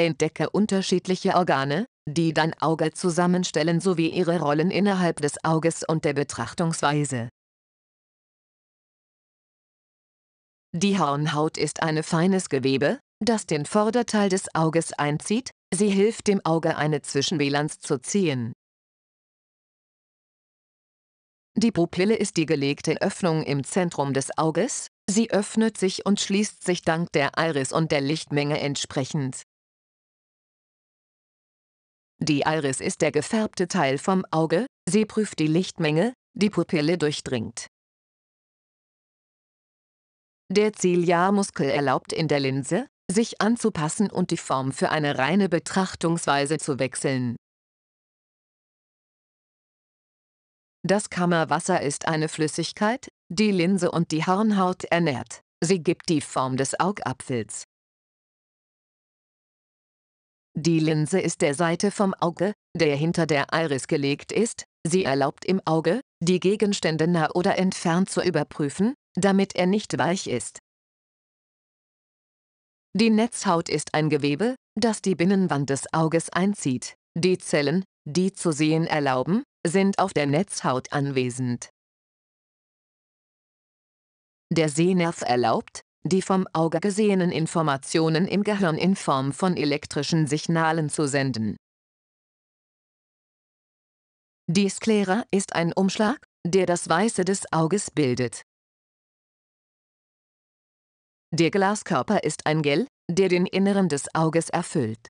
Entdecke unterschiedliche Organe, die dein Auge zusammenstellen sowie ihre Rollen innerhalb des Auges und der Betrachtungsweise. Die Hornhaut ist ein feines Gewebe, das den Vorderteil des Auges einzieht, sie hilft dem Auge eine Zwischenbilanz zu ziehen. Die Pupille ist die gelegte Öffnung im Zentrum des Auges, sie öffnet sich und schließt sich dank der Iris und der Lichtmenge entsprechend. Die Iris ist der gefärbte Teil vom Auge, sie prüft die Lichtmenge, die Pupille durchdringt. Der Ziliarmuskel erlaubt in der Linse, sich anzupassen und die Form für eine reine Betrachtungsweise zu wechseln. Das Kammerwasser ist eine Flüssigkeit, die Linse und die Hornhaut ernährt. Sie gibt die Form des Augapfels. Die Linse ist der Seite vom Auge, der hinter der Iris gelegt ist, sie erlaubt im Auge, die Gegenstände nah oder entfernt zu überprüfen, damit er nicht weich ist. Die Netzhaut ist ein Gewebe, das die Binnenwand des Auges einzieht. Die Zellen, die zu sehen erlauben, sind auf der Netzhaut anwesend. Der Sehnerv erlaubt, die vom Auge gesehenen Informationen im Gehirn in Form von elektrischen Signalen zu senden. Die Sklera ist ein Umschlag, der das Weiße des Auges bildet. Der Glaskörper ist ein Gel, der den Inneren des Auges erfüllt.